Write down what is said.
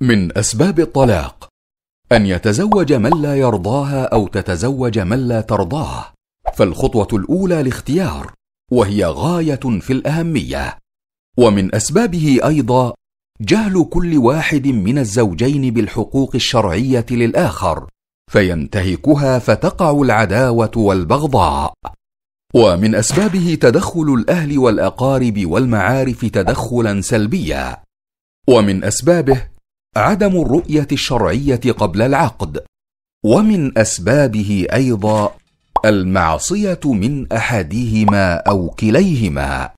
من أسباب الطلاق أن يتزوج من لا يرضاها أو تتزوج من لا ترضاه فالخطوة الأولى الاختيار وهي غاية في الأهمية ومن أسبابه أيضا جهل كل واحد من الزوجين بالحقوق الشرعية للآخر فينتهكها فتقع العداوة والبغضاء ومن أسبابه تدخل الأهل والأقارب والمعارف تدخلا سلبيا ومن أسبابه عدم الرؤيه الشرعيه قبل العقد ومن اسبابه ايضا المعصيه من احدهما او كليهما